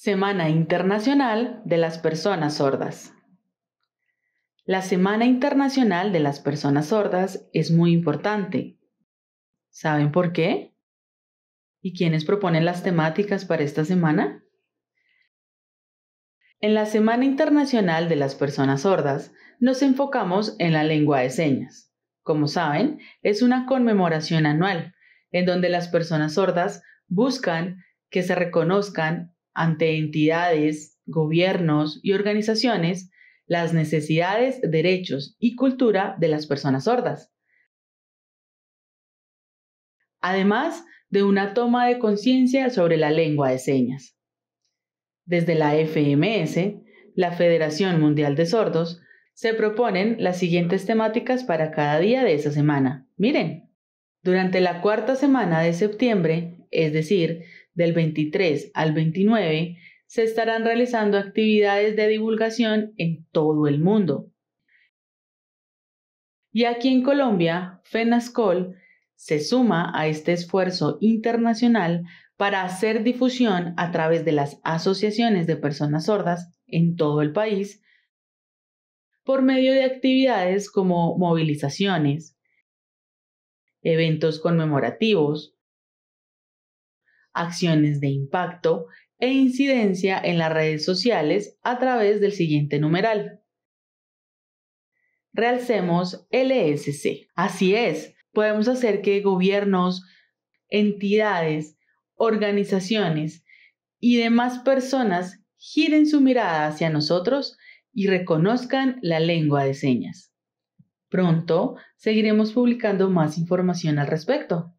Semana Internacional de las Personas Sordas. La Semana Internacional de las Personas Sordas es muy importante. ¿Saben por qué? ¿Y quiénes proponen las temáticas para esta semana? En la Semana Internacional de las Personas Sordas nos enfocamos en la lengua de señas. Como saben, es una conmemoración anual en donde las personas sordas buscan que se reconozcan ante entidades, gobiernos y organizaciones las necesidades, derechos y cultura de las personas sordas. Además de una toma de conciencia sobre la lengua de señas. Desde la FMS, la Federación Mundial de Sordos, se proponen las siguientes temáticas para cada día de esa semana. Miren, durante la cuarta semana de septiembre, es decir, del 23 al 29 se estarán realizando actividades de divulgación en todo el mundo. Y aquí en Colombia, FENASCOL se suma a este esfuerzo internacional para hacer difusión a través de las asociaciones de personas sordas en todo el país por medio de actividades como movilizaciones, eventos conmemorativos, acciones de impacto e incidencia en las redes sociales a través del siguiente numeral. Realcemos LSC. Así es, podemos hacer que gobiernos, entidades, organizaciones y demás personas giren su mirada hacia nosotros y reconozcan la lengua de señas. Pronto seguiremos publicando más información al respecto.